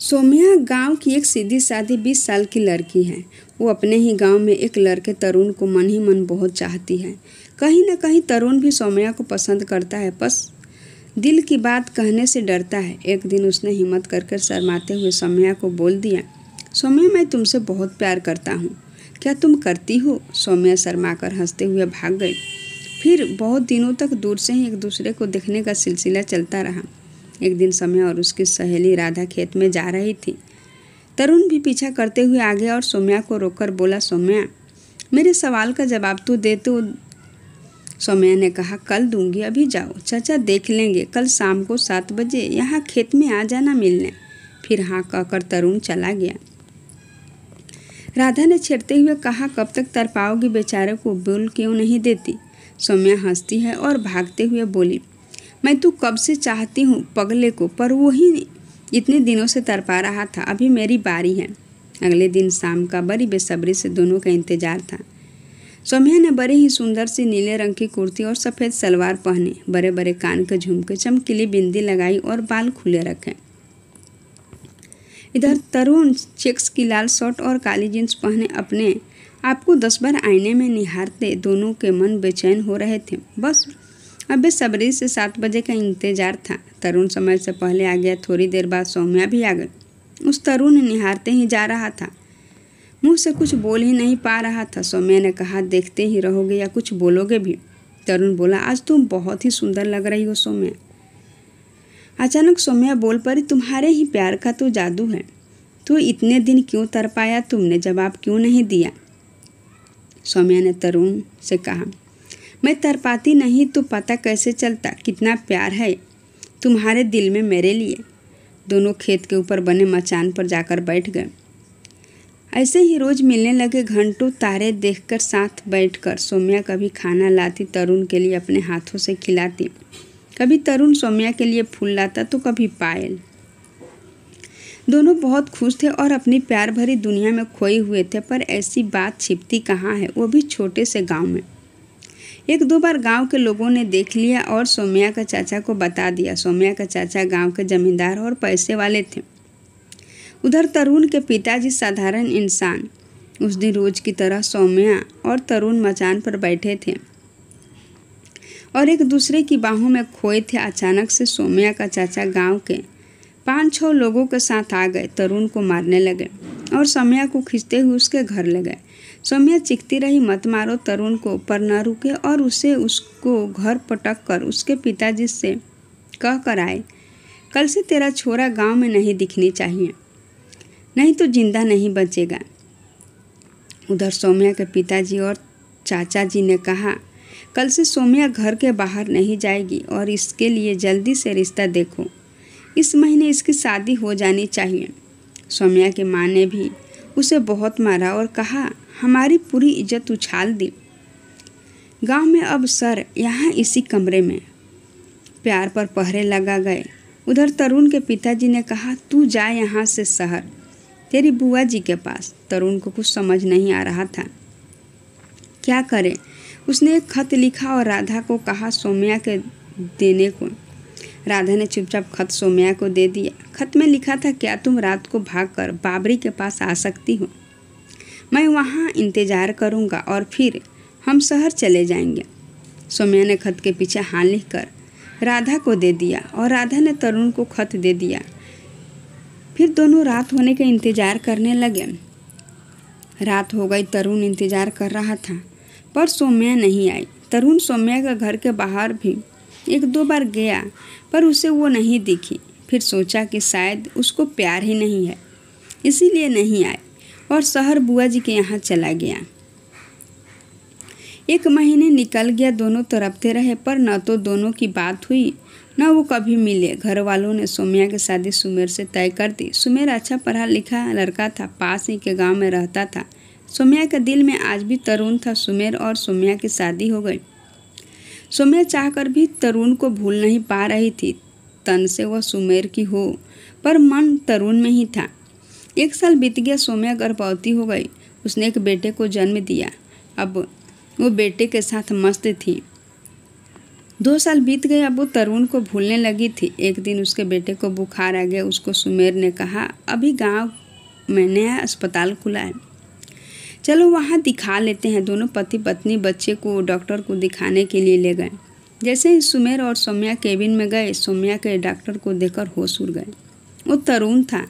सोम्या गांव की एक सीधी साधी बीस साल की लड़की है वो अपने ही गांव में एक लड़के तरुण को मन ही मन बहुत चाहती है कहीं ना कहीं तरुण भी सोम्या को पसंद करता है बस दिल की बात कहने से डरता है एक दिन उसने हिम्मत कर कर शर्माते हुए सोम्या को बोल दिया सोम्या मैं तुमसे बहुत प्यार करता हूँ क्या तुम करती हो सौम्या शर्मा कर हंसते हुए भाग गई फिर बहुत दिनों तक दूर से ही एक दूसरे को देखने का सिलसिला चलता रहा एक दिन समय और उसकी सहेली राधा खेत में जा रही थी तरुण भी पीछा करते हुए आ गया और सोम्या को रोककर बोला सोम्या मेरे सवाल का जवाब तो दे तो सोम्या ने कहा कल दूंगी अभी जाओ चाचा देख लेंगे कल शाम को सात बजे यहाँ खेत में आ जाना मिलने फिर हाँ कहकर तरुण चला गया राधा ने छेड़ते हुए कहा कब तक तर पाओगी बेचारे को बोल क्यों नहीं देती सोम्या हंसती है और भागते हुए बोली मैं तो कब से चाहती हूँ पगले को पर वो ही इतने दिनों से तरपा रहा था अभी मेरी बारी है अगले दिन शाम का बड़ी बेसब्री से दोनों का इंतजार था सौम्या ने बड़े ही सुंदर सी नीले रंग की कुर्ती और सफ़ेद सलवार पहने बड़े बड़े कान के झुमके चमकीली बिंदी लगाई और बाल खुले रखे इधर तरुण चेक्स की लाल शर्ट और काली जीन्स पहने अपने आपको दस बार आईने में निहारते दोनों के मन बेचैन हो रहे थे बस अब सबरी से सात बजे का इंतजार था तरुण समय से पहले आ गया थोड़ी देर बाद सौम्या भी आ गई उस तरुण निहारते ही जा रहा था मुंह से कुछ बोल ही नहीं पा रहा था सौम्या ने कहा देखते ही रहोगे या कुछ बोलोगे भी तरुण बोला आज तुम तो बहुत ही सुंदर लग रही हो सौम्या अचानक सौम्या बोल पड़ी तुम्हारे ही प्यार का तो जादू है तो इतने दिन क्यों तर पाया तुमने जवाब क्यों नहीं दिया सौम्या ने तरुण से कहा मैं तर पाती नहीं तो पता कैसे चलता कितना प्यार है तुम्हारे दिल में मेरे लिए दोनों खेत के ऊपर बने मचान पर जाकर बैठ गए ऐसे ही रोज मिलने लगे घंटों तारे देखकर साथ बैठकर सोम्या कभी खाना लाती तरुण के लिए अपने हाथों से खिलाती कभी तरुण सोम्या के लिए फूल लाता तो कभी पायल दोनों बहुत खुश थे और अपनी प्यार भरी दुनिया में खोए हुए थे पर ऐसी बात छिपती कहाँ है वो भी छोटे से गांव में एक दो बार गांव के लोगों ने देख लिया और सोम्या का चाचा को बता दिया सोम्या का चाचा गांव के जमींदार और पैसे वाले थे उधर तरुण के पिताजी साधारण इंसान उस दिन रोज की तरह सौम्या और तरुण मचान पर बैठे थे और एक दूसरे की बाहों में खोए थे अचानक से सोम्या का चाचा गांव के पाँच छः लोगों के साथ आ गए तरुण को मारने लगे और सोम्या को खींचते हुए उसके घर ले गए सौम्या चिखती रही मत मारो तरुण को पर न रुके और उसे उसको घर पटक कर उसके पिताजी से कह कर आए कल से तेरा छोरा गांव में नहीं दिखनी चाहिए नहीं तो जिंदा नहीं बचेगा उधर सौम्या के पिताजी और चाचा जी ने कहा कल से सोम्या घर के बाहर नहीं जाएगी और इसके लिए जल्दी से रिश्ता देखो इस महीने इसकी शादी हो जानी चाहिए सोम्या की माँ ने भी उसे बहुत मारा और कहा हमारी पूरी इज्जत उछाल दी गांव में अब सर यहाँ इसी कमरे में प्यार पर पहरे लगा गए उधर तरुण के पिताजी ने कहा तू जा यहाँ से शहर तेरी बुआ जी के पास तरुण को कुछ समझ नहीं आ रहा था क्या करे उसने एक खत लिखा और राधा को कहा सोम्या के देने को राधा ने चुपचाप खत सोम्या को दे दिया खत में लिखा था क्या तुम रात को भागकर बाबरी के पास आ सकती हो मैं वहाँ इंतज़ार करूँगा और फिर हम शहर चले जाएंगे सोम्या ने खत के पीछे हाल लिख कर राधा को दे दिया और राधा ने तरुण को खत दे दिया फिर दोनों रात होने का इंतज़ार करने लगे रात हो गई तरुण इंतज़ार कर रहा था पर सोम्या नहीं आई तरुण सोम्या का घर के बाहर भी एक दो बार गया पर उसे वो नहीं दिखी फिर सोचा कि शायद उसको प्यार ही नहीं है इसीलिए नहीं आए और शहर बुआ जी के यहाँ चला गया एक महीने निकल गया दोनों तरफते रहे पर न तो दोनों की बात हुई न वो कभी मिले घर वालों ने सोम्या की शादी सुमेर से तय कर दी सुमेर अच्छा पढ़ा लिखा लड़का था पास ही के गांव में रहता था सोम्या के दिल में आज भी तरुण था सुमेर और सोम्या की शादी हो गई सुमेर चाहकर भी तरुण को भूल नहीं पा रही थी तन से वह सुमेर की हो पर मन तरुण में ही था एक साल बीत गया सोम्या गर्भवती हो गई उसने एक बेटे को जन्म दिया अब वो बेटे के साथ मस्त थी दो साल बीत गए अब वो तरुण को भूलने लगी थी एक दिन उसके बेटे को बुखार आ गया उसको सुमेर ने कहा अभी गांव में नया अस्पताल खुला है चलो वहाँ दिखा लेते हैं दोनों पति पत्नी बच्चे को डॉक्टर को दिखाने के लिए ले गए जैसे ही सुमेर और सौम्या केबिन में गए सौम्या के डॉक्टर को देखकर होश उड़ गए वो तरुण था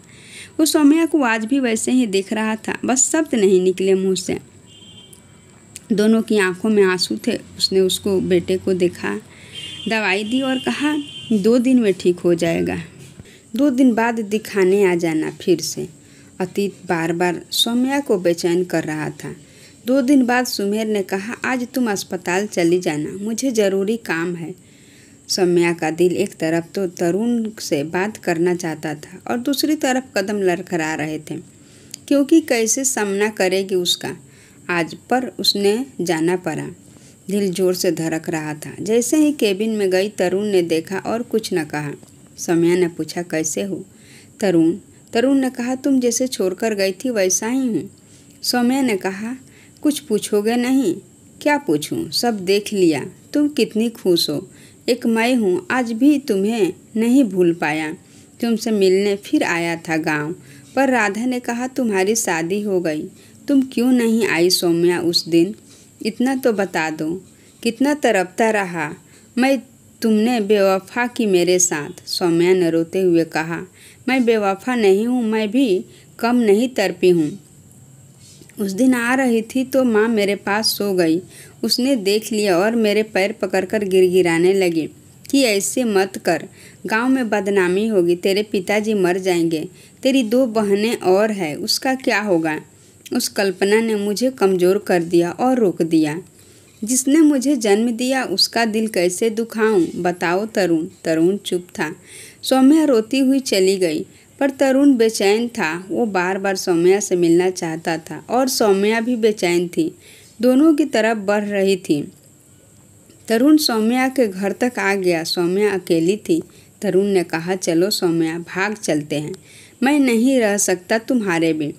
वो सौम्या को आज भी वैसे ही देख रहा था बस शब्द नहीं निकले मुँह से दोनों की आंखों में आंसू थे उसने उसको बेटे को देखा दवाई दी और कहा दो दिन में ठीक हो जाएगा दो दिन बाद दिखाने आ जाना फिर से अतीत बार बार सौम्या को बेचैन कर रहा था दो दिन बाद सुमेर ने कहा आज तुम अस्पताल चली जाना मुझे ज़रूरी काम है सौम्या का दिल एक तरफ तो तरुण से बात करना चाहता था और दूसरी तरफ कदम लड़खड़ा रहे थे क्योंकि कैसे सामना करेगी उसका आज पर उसने जाना पड़ा दिल जोर से धड़क रहा था जैसे ही केबिन में गई तरुण ने देखा और कुछ न कहा सौम्या ने पूछा कैसे हो तरुण तरुण ने कहा तुम जैसे छोड़कर गई थी वैसा ही हूँ सौम्या ने कहा कुछ पूछोगे नहीं क्या पूछूँ सब देख लिया तुम कितनी खुश हो एक मैं हूँ आज भी तुम्हें नहीं भूल पाया तुमसे मिलने फिर आया था गांव पर राधा ने कहा तुम्हारी शादी हो गई तुम क्यों नहीं आई सौम्या उस दिन इतना तो बता दो कितना तरपता रहा मैं तुमने बेवफा की मेरे साथ सौम्या ने रोते हुए कहा मैं बेवफा नहीं हूँ मैं भी कम नहीं तरपी हूँ उस दिन आ रही थी तो माँ मेरे पास सो गई उसने देख लिया और मेरे पैर पकड़कर गिराने लगी कि ऐसे मत कर गांव में बदनामी होगी तेरे पिताजी मर जाएंगे तेरी दो बहनें और है उसका क्या होगा उस कल्पना ने मुझे कमज़ोर कर दिया और रोक दिया जिसने मुझे जन्म दिया उसका दिल कैसे दुखाऊं बताओ तरुण तरुण चुप था सौम्या रोती हुई चली गई पर तरुण बेचैन था वो बार बार सौम्या से मिलना चाहता था और सौम्या भी बेचैन थी दोनों की तरफ बढ़ रही थी तरुण सौम्या के घर तक आ गया सौम्या अकेली थी तरुण ने कहा चलो सौम्या भाग चलते हैं मैं नहीं रह सकता तुम्हारे भी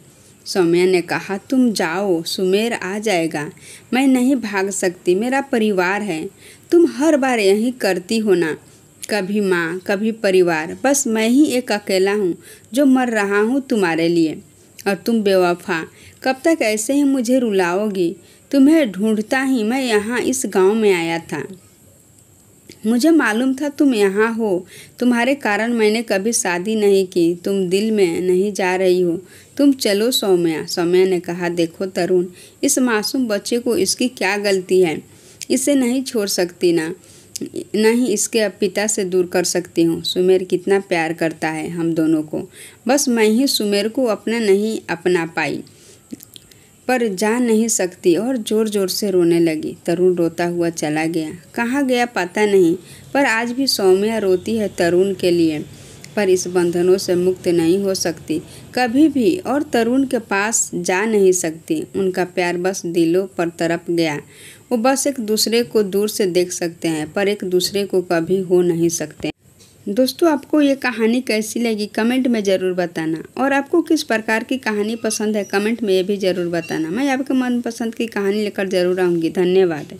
सौम्या ने कहा तुम जाओ सुमेर आ जाएगा मैं नहीं भाग सकती मेरा परिवार है तुम हर बार यही करती हो ना कभी माँ कभी परिवार बस मैं ही एक अकेला हूँ जो मर रहा हूँ तुम्हारे लिए और तुम बेवफा कब तक ऐसे ही मुझे रुलाओगी तुम्हें ढूंढता ही मैं यहाँ इस गांव में आया था मुझे मालूम था तुम यहाँ हो तुम्हारे कारण मैंने कभी शादी नहीं की तुम दिल में नहीं जा रही हो तुम चलो सौम्या सौम्या ने कहा देखो तरुण इस मासूम बच्चे को इसकी क्या गलती है इसे नहीं छोड़ सकती ना ना ही इसके पिता से दूर कर सकती हूँ सुमेर कितना प्यार करता है हम दोनों को बस मैं ही सुमेर को अपना नहीं अपना पाई पर जा नहीं सकती और ज़ोर ज़ोर से रोने लगी तरुण रोता हुआ चला गया कहाँ गया पता नहीं पर आज भी सौम्या रोती है तरुण के लिए पर इस बंधनों से मुक्त नहीं हो सकती कभी भी और तरुण के पास जा नहीं सकती उनका प्यार बस दिलों पर तरप गया वो बस एक दूसरे को दूर से देख सकते हैं पर एक दूसरे को कभी हो नहीं सकते दोस्तों आपको ये कहानी कैसी लगी कमेंट में ज़रूर बताना और आपको किस प्रकार की कहानी पसंद है कमेंट में ये भी ज़रूर बताना मैं आपके मनपसंद की कहानी लेकर ज़रूर आऊँगी धन्यवाद